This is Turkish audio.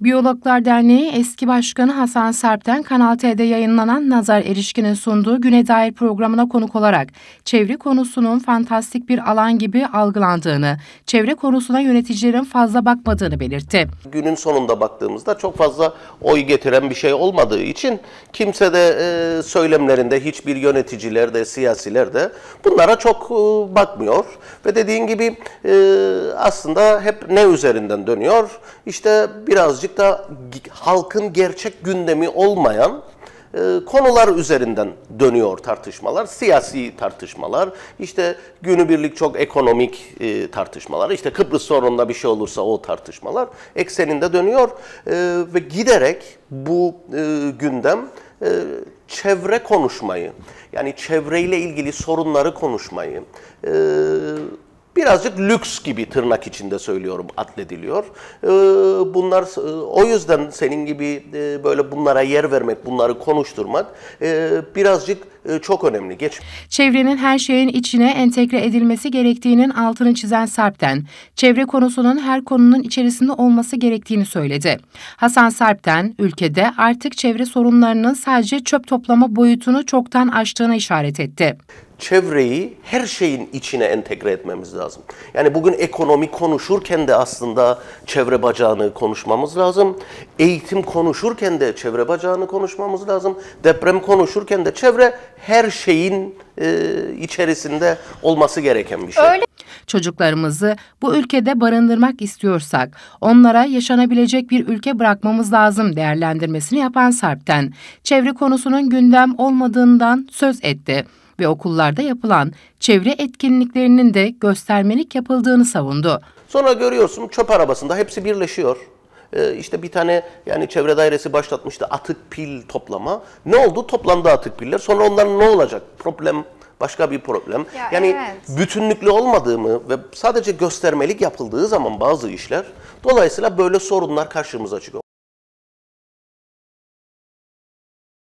Biyologlar Derneği eski başkanı Hasan Serp'ten Kanal T'de yayınlanan Nazar Erişkin'in sunduğu Güne Dair programına konuk olarak çevre konusunun fantastik bir alan gibi algılandığını, çevre konusuna yöneticilerin fazla bakmadığını belirtti. Günün sonunda baktığımızda çok fazla oy getiren bir şey olmadığı için kimse de e, söylemlerinde hiçbir yöneticiler de siyasiler de bunlara çok e, bakmıyor. Ve dediğin gibi e, aslında hep ne üzerinden dönüyor? İşte birazcık da halkın gerçek gündemi olmayan e, konular üzerinden dönüyor tartışmalar. Siyasi tartışmalar, işte günübirlik çok ekonomik e, tartışmalar, işte Kıbrıs sorununda bir şey olursa o tartışmalar ekseninde dönüyor e, ve giderek bu gündem çevre konuşmayı, yani çevreyle ilgili sorunları konuşmayı, birazcık lüks gibi tırnak içinde söylüyorum atlediliyor. Ee, bunlar e, o yüzden senin gibi e, böyle bunlara yer vermek, bunları konuşturmak e, birazcık çok önemli. Geç. Çevrenin her şeyin içine entegre edilmesi gerektiğinin altını çizen Sarp'ten, çevre konusunun her konunun içerisinde olması gerektiğini söyledi. Hasan Sarp'ten, ülkede artık çevre sorunlarının sadece çöp toplama boyutunu çoktan aştığını işaret etti çevreyi her şeyin içine entegre etmemiz lazım. Yani bugün ekonomi konuşurken de aslında çevre bacağını konuşmamız lazım. Eğitim konuşurken de çevre bacağını konuşmamız lazım. Deprem konuşurken de çevre her şeyin e, içerisinde olması gereken bir şey. Öyle. Çocuklarımızı bu ülkede barındırmak istiyorsak onlara yaşanabilecek bir ülke bırakmamız lazım değerlendirmesini yapan Sarp'ten çevre konusunun gündem olmadığından söz etti ve okullarda yapılan çevre etkinliklerinin de göstermelik yapıldığını savundu. Sonra görüyorsun çöp arabasında hepsi birleşiyor. Ee, işte bir tane yani çevre dairesi başlatmıştı atık pil toplama. Ne oldu? Toplandı atık piller. Sonra onların ne olacak? Problem başka bir problem. Ya yani evet. bütünlüklü olmadığımı ve sadece göstermelik yapıldığı zaman bazı işler dolayısıyla böyle sorunlar karşımıza çıkıyor.